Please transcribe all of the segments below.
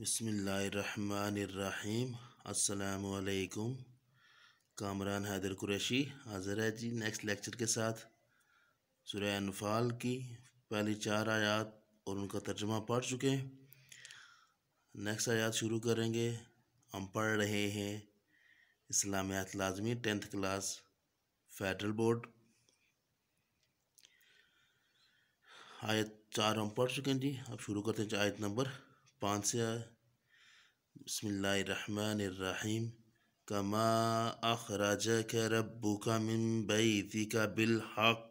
बसमीम अल्लाम कामरान हैदर कुरैशी हाजिर है जी नेक्स्ट लेक्चर के साथ सुरह अनफाल की पहली चार आयात और उनका तर्जमा पढ़ चुके हैं नेक्स्ट आयात शुरू करेंगे हम पढ़ रहे हैं इस्लामियात लाजमी टेंथ क्लास फेडरल बोर्ड आयत चार हम पढ़ चुके हैं जी अब शुरू करते हैं आयत नंबर पाँचवा बसमीम कमा अखराज का रबू का मिन बैती का बिलहक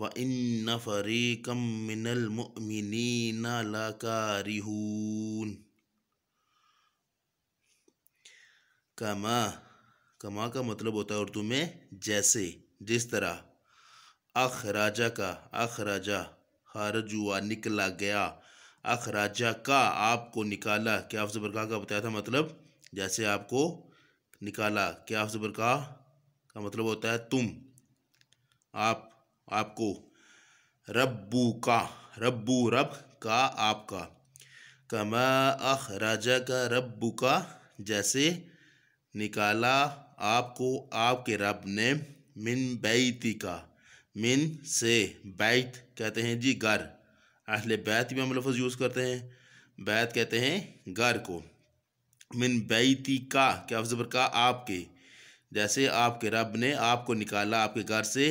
व इन नफरी कम मिनलमिनी नालाकारिहून कमा कमा का मतलब होता है उर्दू में जैसे जिस तरह अखराजा का अखराजा खारज हुआ निकला गया अखराजा का आपको निकाला क्या आप जबर का बताया था मतलब जैसे आपको निकाला क्या आप ज़बरका का मतलब होता है तुम आप आपको रब्बू का रब्बू रब का आपका कमा अखराजा का रब्बू का जैसे निकाला आपको आपके रब ने मिन बैती का मिन से बैत कहते हैं जी घर अहल बैत भी हम लफ्ज़ यूज़ करते हैं बैत कहते हैं घर को मिन बैती का क्या ज़बर का आपके जैसे आपके रब ने आपको निकाला आपके घर से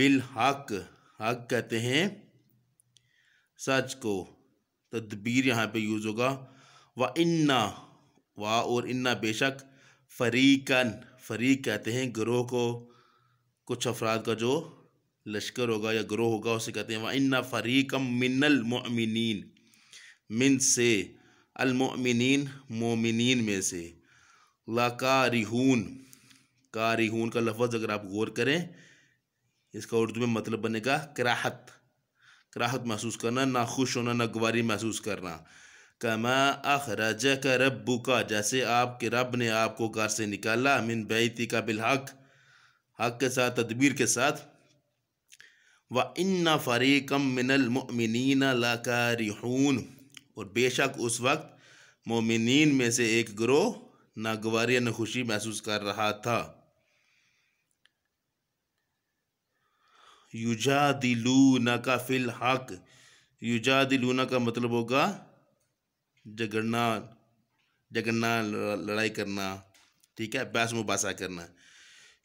बिल हक हक कहते हैं सच को तदबीर यहाँ पे यूज़ होगा व इन्ना वाह और इन्ना बेशक फरीकन फरीक कहते हैं ग्रोह को कुछ अफराद का जो लश्कर होगा या ग्रोह होगा उसे कहते हैं वन्ना फ़रीकम मोमिन मिन से अलमोमिन मोमिन में से लाकारिहून कारिहून का लफ्ज़ अगर आप गौर करें इसका उर्दू में मतलब बनेगा कराहत कराहत महसूस करना ना खुश होना ना गवारी महसूस करना कमा अखरज का रबू का जैसे आपके रब ने आपको घर से निकाला मिन बैती का बिलहक हक के साथ तदबीर के साथ व इन्ना फ़रीकम मिनलमिन लाकारिहून और बेशक उस वक्त मोमिन में से एक ग्रोह नागवार न खुशी महसूस कर रहा था युजा दिलूना का फिल हक युजा दिलूना का मतलब होगा जगड़ना झगड़ना लड़ाई करना ठीक है बैस मुबासा करना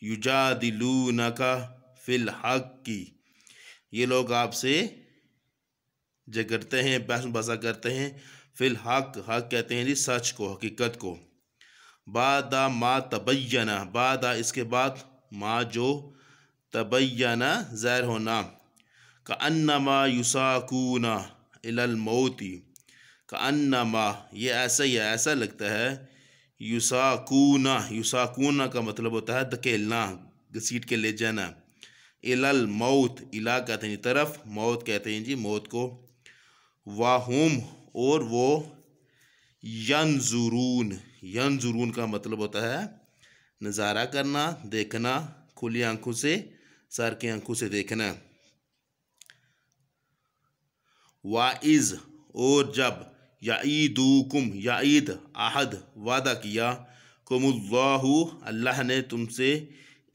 युजा दिलूना का फिल हक की ये लोग आपसे झगड़ते हैं बहस बसा करते हैं फिल हक हक कहते हैं जी सच को हकीकत को बाद मा तबैना बाद इसके बाद माँ जो तबैना ज़ैर होना का अन्नमा युसाकूना अलमोती का माँ ये ऐसा ही ऐसा लगता है युसाकूना युसाकूना का मतलब होता है धकेलना घसीट के ले जाना इलल मौत इला कहते हैं तरफ मौत कहते हैं जी मौत को वाहूम और वो यंजुरून यंजुरून का मतलब होता है नज़ारा करना देखना खुली आंखों से सर की आंखों से देखना वाइज और जब या या ईद आहद वादा किया कुमुल्लाहु अल्लाह ने तुमसे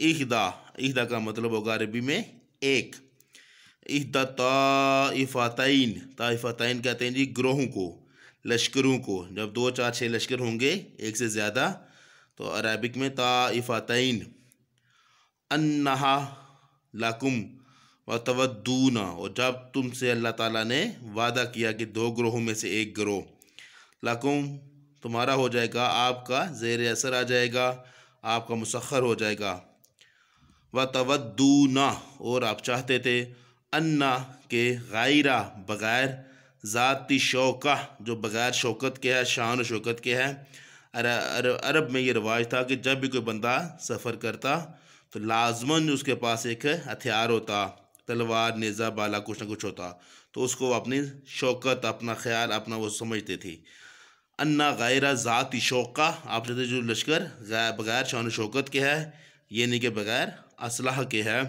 इहदा इहदा का मतलब होगा अरबी में एक इहदा ताइफातन ताइफातन कहते हैं जी ग्रोहों को लश्करों को जब दो चार छः लश्कर होंगे एक से ज़्यादा तो अरबिक में ताइफातन अन्ना लाकुम व तवदूना और जब तुमसे अल्लाह ताला ने वादा किया कि दो ग्रोहों में से एक ग्रोह लाकुम तुम्हारा हो जाएगा आपका जेर असर आ जाएगा आपका मुसखर हो जाएगा व तवद्दूना और आप चाहते थे अन्ना के गायरा बग़ैर ज़ाती शौका जो बग़ैर शौकत के है शान शौकत के है अरब अरब में ये रिवाज था कि जब भी कोई बंदा सफ़र करता तो लाजमन उसके पास एक हथियार होता तलवार नेज़ा बाला कुछ ना कुछ होता तो उसको अपनी शौकत अपना ख्याल अपना वो समझते थे अन्ना गायरा ज़ाती शौका आप चाहते जो लश्कर बग़ैर शान शौकत के है यानी कि बग़ैर असलाह के है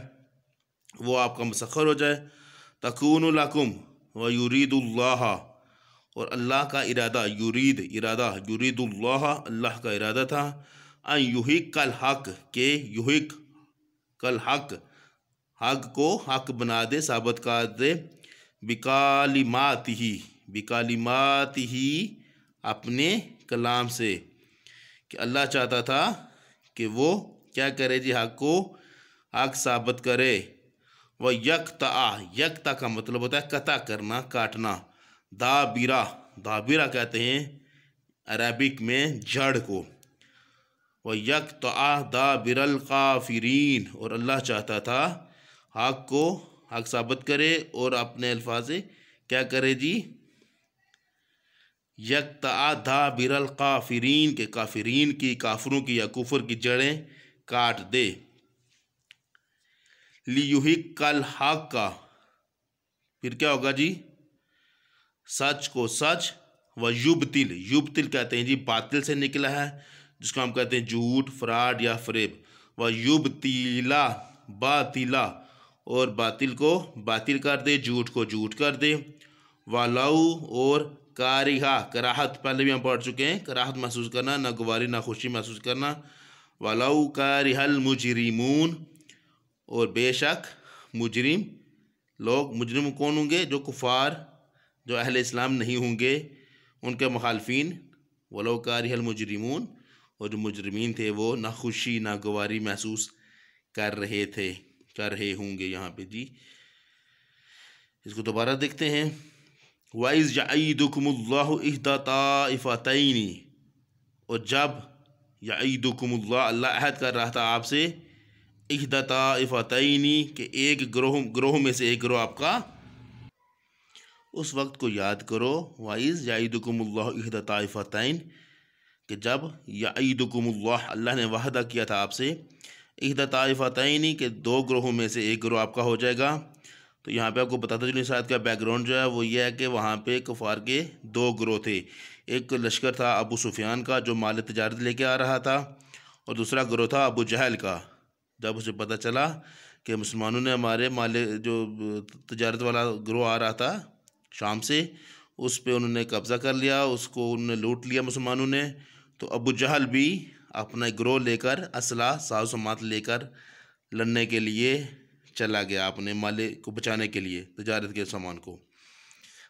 वो आपका मसखर हो जाए तकून लकुम व यूरीदुल्लाह और अल्लाह का इरादा यूरीद इरादा यूरीदुल्लाह अल्लाह का इरादा था अन यूहिक कल हक के यूहिक कल हक हक को हक बना दे साबित कर दे बिकालिमात ही बिकालिमात ही अपने कलाम से कि अल्लाह चाहता था कि वो क्या करे जी हक को हक साबित करे व यकता यकता का मतलब होता है कता करना काटना दाबीरा दाबिरा कहते हैं अरबिक में जड़ को व यकता दाबिरल काफिरीन और अल्लाह चाहता था हक को हक साबित करे और अपने अल्फाज क्या करे जी यकता दाबिरल काफिरीन के काफिरीन की काफरों की या कुफर की जड़ें काट दे लियुही कल हक का फिर क्या होगा जी सच को सच व युबतिल युबतिल कहते हैं जी बातिल से निकला है जिसको हम कहते हैं झूठ फ्रॉड या फरेब व युबतीला बातिला और बातिल को बातिल कर दे झूठ को झूठ कर दे वालाऊ और कारिहा कराहत पहले भी हम पढ़ चुके हैं कराहत महसूस करना ना गुवारी ना खुशी महसूस करना वलाऊ का रिहल मुजरिमून और बेशक मुजरिम लोग मुजरिम कौन होंगे जो कुफार जो अहल इस्लाम नहीं होंगे उनके मुखालफन वलो का रिहल मुजरिमून और जो मुजरमीन थे वो ना ख़ुशी ना गवारी महसूस कर रहे थे कर रहे होंगे यहाँ पे जी इसको दोबारा देखते हैं वाइज इहदा ताफ़तनी और जब या ईदुकुम्ला अल्लाह अहद कर रहा था आपसे इहदा ताइफ़तनी के एक ग्रोह ग्रोह में से एक ग्रोह आपका उस वक्त को याद करो वाइज़ या इहदा ताइफ़तन कि जब यादकुम्ला अल्लाह ने वाहदा किया था आपसे इहदा के दो ग्रोहों में से एक ग्रोह आपका हो जाएगा तो यहाँ पे आपको बताता चलिए शायद का बैकग्राउंड जो है वो ये है कि वहाँ पे कुफार के दो ग्रोह थे एक लश्कर था अबू सुफियान का जो माल तजारत लेके आ रहा था और दूसरा ग्रोह था अबू जहल का जब उसे पता चला कि मुसलमानों ने हमारे माल जो तजारत वाला ग्रोह आ रहा था शाम से उस पर उन्होंने कब्ज़ा कर लिया उसको उन्होंने लूट लिया मुसलमानों ने तो अबू जहल भी अपना ग्रोह लेकर असला साजो समात लेकर लड़ने के लिए चला गया अपने माले को बचाने के लिए तजारत के सामान को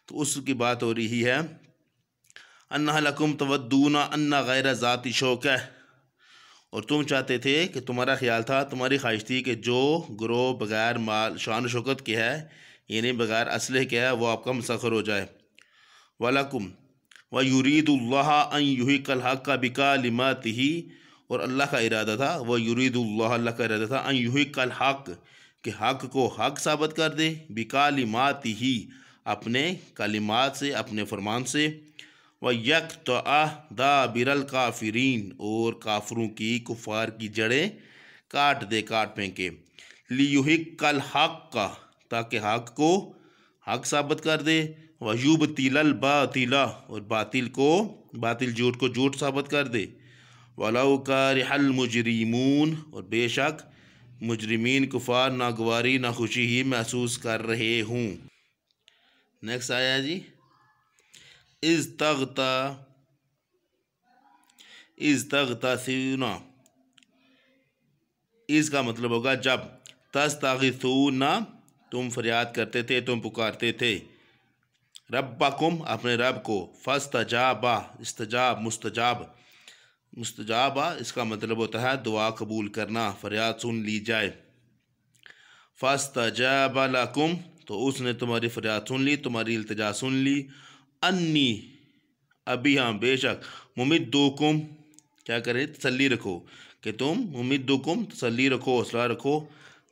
तो उसकी बात हो रही है अन्ना लकुम तवदूना अन्ना गैर ज़ाती शौक है और तुम चाहते थे कि तुम्हारा ख्याल था तुम्हारी ख्वाहिश थी कि जो ग्रोह बगैर माल शान शौकत के है यानी बगैर असलह के है वो आपका मुसखर हो जाए वालकुम व यूही कल हक का बिका लिमात ही और अल्लाह का इरादा था वह यूरीदल्ला का इरादा था अन यूही कल हक कि हक को हक साबित कर दे बिकालिमात ही अपने कलिमात से अपने फरमान से व यक तो आह दा बिरल काफरीन और काफरों की कुफार की जड़ें काट दे काट फेंके लियोहिक कल हक का ताकि हक को हक साबित कर दे वयूब तिलल बातिला और बातिल को बातिल झूठ को झूठ साबित कर दे का हल मुजरीमून और बेशक मुजरमीन कुफार नागवारी ना खुशी ही महसूस कर रहे हूँ नेक्स्ट आया जी इस तगता इस तगता सीना इसका मतलब होगा जब तस ना तुम फरियाद करते थे तुम पुकारते थे कुम अपने रब को फस्त जाबा इस्तजाब मुस्तजाब मुस्तजाबा इसका मतलब होता है दुआ कबूल करना फरियाद सुन ली जाए फ़ास्तजाबा लाकुम तो उसने तुम्हारी फरियाद सुन ली तुम्हारी अल्तजा सुन ली अन्नी अभी हाँ बेशक मुमिद क्या करें तसली रखो कि तुम मुमिद तसली रखो हौसला रखो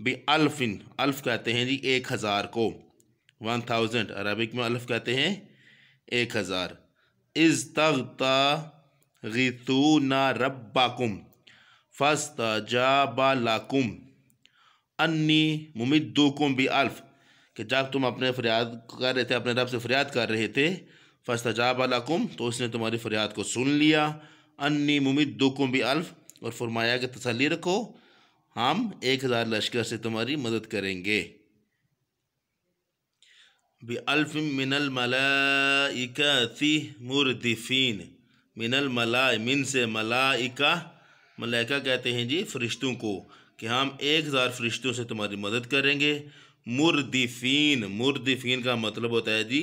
बे अल्फिन अल्फ कहते हैं जी एक हज़ार को वन थाउजेंड अरबिक में अल्फ कहते हैं एक हज़ार इज़ तगता गिसूना रब्बाकुम फस्तजाबा लाकुम अन्नी मुमिदुकुम भी अल्फ़ कि जब तुम अपने फरियाद कर रहे थे अपने रब से फरियाद कर रहे थे फस्तजाब अलकुम तो उसने तुम्हारी फरियाद को सुन लिया अन्नी मुमिदुकुम बी अल्फ़ और फरमाया कि तसली रखो हम एक हज़ार लश्कर से तुम्हारी मदद करेंगे बी अल्फ़ मिनल मलाइका मुरदिफ़ीन मिनल मलाई मिन से मलाइका मलाइका कहते हैं जी फरिश्तों को कि हम एक हज़ार फरिश्तों से तुम्हारी मदद करेंगे मुरदिफीन मुर्दिफीन का मतलब होता है जी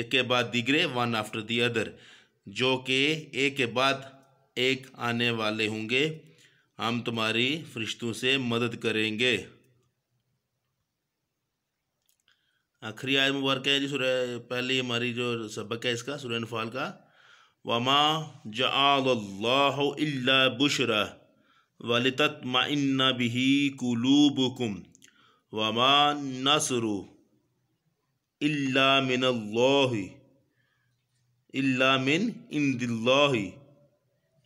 एक के बाद दिगरे वन आफ्टर दी अदर जो कि एक के बाद एक आने वाले होंगे हम तुम्हारी फरिश्तों से मदद करेंगे आखिरी आय मुबारक है जी सुरह पहली हमारी जो सबक है इसका सुरह का वमा जल्ला बुशरा वलतमाइन बिही कुलूबकुम वमा नसरु इल्ला मिन इल्ला मिन इंदिल्लाहि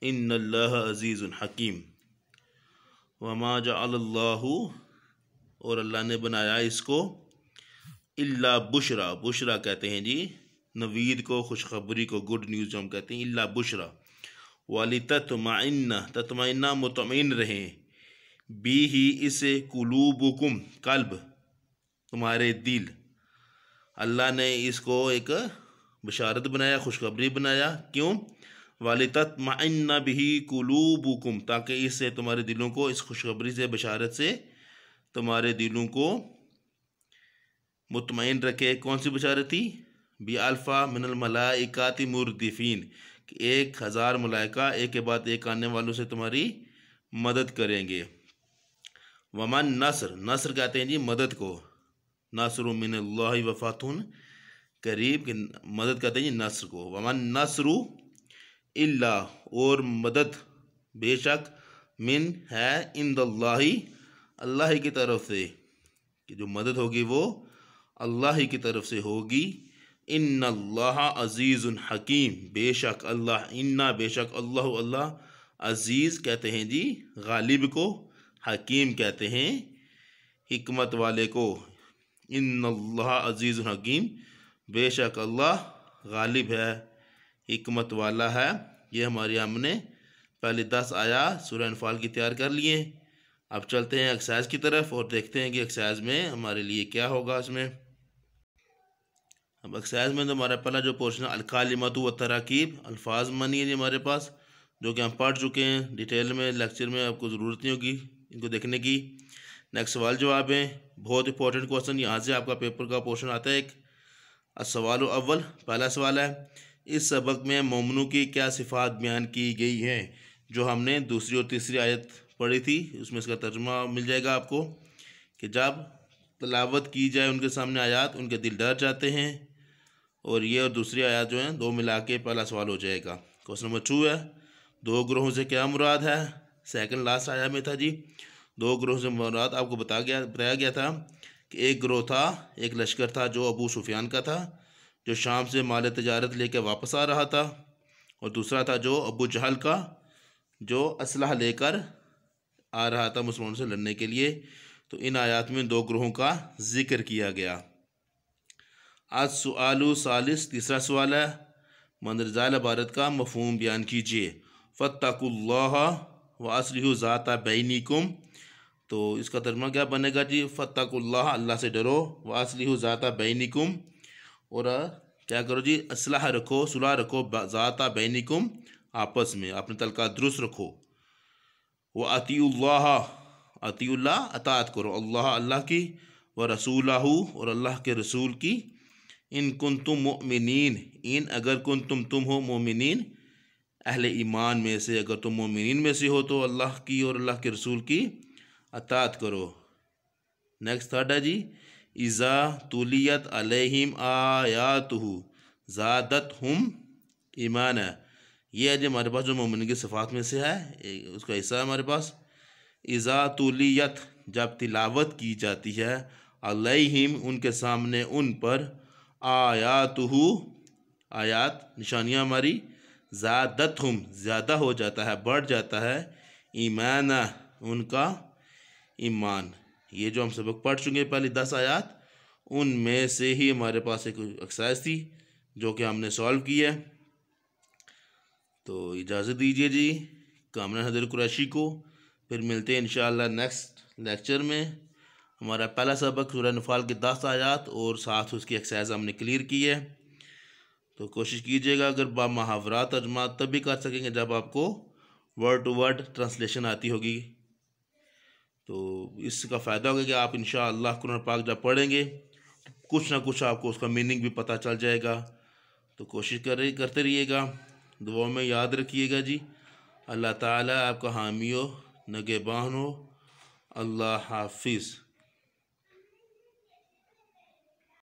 इन्नल्लाह अजीज़ुल हकीम वमा जल्लाहु और अल्लाह ने बनाया इसको इल्ला बुशरा बुशरा कहते हैं जी नवीद को खुशखबरी को गुड न्यूज़ जो हम कहते हैं इल्ला बुशरा वाली ततमाइन्ना ततमाइन्ना मतमिन रहें बी ही इसे कुलूबुकुम कल्ब तुम्हारे दिल अल्लाह ने इसको एक बशारत बनाया खुशखबरी बनाया क्यों वाली ततमाइन्ना भी कुलूबुकुम ताकि इससे तुम्हारे दिलों को इस खुशखबरी से बशारत से तुम्हारे दिलों को मुतमिन रखे कौन सी बशारत थी बियाल्फ़ा मिनलमलाइकाति मुरदफ़ीन एक हज़ार मलाइका एक के बाद एक आने वालों से तुम्हारी मदद करेंगे वमन नसर नसर कहते हैं जी मदद को नसर मिन वफ़ातून करीब की मदद कहते हैं जी नसर को वमन नसर इल्ला और मदद बेशक मिन है इन अल्लाह की तरफ से कि जो मदद होगी वो अल्लाह की तरफ से होगी इन अल्लाह अज़ीज़ हकीम बेशक अल्लाह इन्ना बेशक अल्लाह अल्लाह अज़ीज़ कहते हैं जी गालिब को हकीम कहते हैं हमत वाले को इन अल्लाह अज़ीज़ हकीम बेशक अल्लाह गालिब है हमत वाला है ये हमारे हमने पहले दस आया सूर्य अनफाल की तैयार कर लिए अब चलते हैं एक्सरसाइज की तरफ और देखते हैं कि एक्सरसाइज में हमारे लिए क्या होगा इसमें अब एक्सरसाइज में तो हमारा पहला जो पोर्शन है अलकालिमत व तरकीब अल्फाज मनी है हमारे पास जो कि हम पढ़ चुके हैं डिटेल में लेक्चर में आपको ज़रूरत नहीं होगी इनको देखने की नेक्स्ट सवाल जवाब है बहुत इंपॉर्टेंट क्वेश्चन यहाँ से आपका पेपर का पोर्शन आता है एक सवाल अव्वल पहला सवाल है इस सबक में ममनू की क्या सिफात बयान की गई है जो हमने दूसरी और तीसरी आयत पढ़ी थी उसमें इसका तर्जमा मिल जाएगा आपको कि जब तलावत की जाए उनके सामने आयात उनके दिल डर जाते हैं और ये और दूसरी आयात जो है दो मिला के पहला सवाल हो जाएगा क्वेश्चन नंबर टू है दो ग्रहों से क्या मुराद है सेकंड लास्ट आया में था जी दो ग्रहों से मुराद आपको बताया गया बताया गया था कि एक ग्रोह था एक लश्कर था जो अबू सुफियान का था जो शाम से माल तजारत लेकर वापस आ रहा था और दूसरा था जो अबू जहल का जो असलाह लेकर आ रहा था मुसलमानों से लड़ने के लिए तो इन आयात में दो ग्रोहों का जिक्र किया गया आज सवाल सालिस तीसरा सवाल है मंदरजाल भारत का मफहम बयान कीजिए फ़तकुल्लाह व असलह ज़ाता बैनिकुम तो इसका तरमा क्या बनेगा जी फ़तकुल्लाह अल्लाह से डरो व असलह ज़ाता बैनिकुम और क्या करो जी असलाह रखो सुलह रखो ज़ाता बैनिकुम आपस में अपने तलका दुरुस्त रखो व अतील्ला अतील्ला अतात करो अल्लाह अल्लाह की व रसूल और अल्लाह के रसूल की इन कुन तुम मोमिन इन अगर कन तुम तुम हो मोमिन अहल ईमान में से अगर तुम मोमिन में से हो तो अल्लाह की और अल्लाह के रसूल की अतात करो नेक्स्ट थर्ड है जी इज़ा तुलियत अलहिम आयात ज़ादत हम ईमान है ये है जी हमारे पास जो मोमिन की सफ़ात में से है उसका हिस्सा है हमारे पास इज़ा तुलियत जब तिलावत की जाती है अलहिम उनके सामने उन पर आयातहू आयात निशानियाँ हमारी ज़्यादत हम ज़्यादा हो जाता है बढ़ जाता है ईमान उनका ईमान ये जो हम सबक पढ़ चुके हैं पहले दस आयात उनमें से ही हमारे पास एक एक्सरसाइज थी जो कि हमने सॉल्व की है तो इजाज़त दीजिए जी कामरान हदर कुरैशी को फिर मिलते हैं इन नेक्स्ट लेक्चर में हमारा पहला सबक सूर्य नफाल की दस आयात और साथ उसकी एक्सरसाइज हमने क्लियर की है तो कोशिश कीजिएगा अगर बा मुहावरा तर्जमा तब भी कर सकेंगे जब आपको वर्ड टू वर्ड ट्रांसलेशन आती होगी तो इसका फ़ायदा होगा कि आप इन कुरान पाक जब पढ़ेंगे तो कुछ ना कुछ आपको उसका मीनिंग भी पता चल जाएगा तो कोशिश कर करते रहिएगा दुआ में याद रखिएगा जी अल्लाह ताला आपका हामी हो बहन हो अल्लाह हाफिज़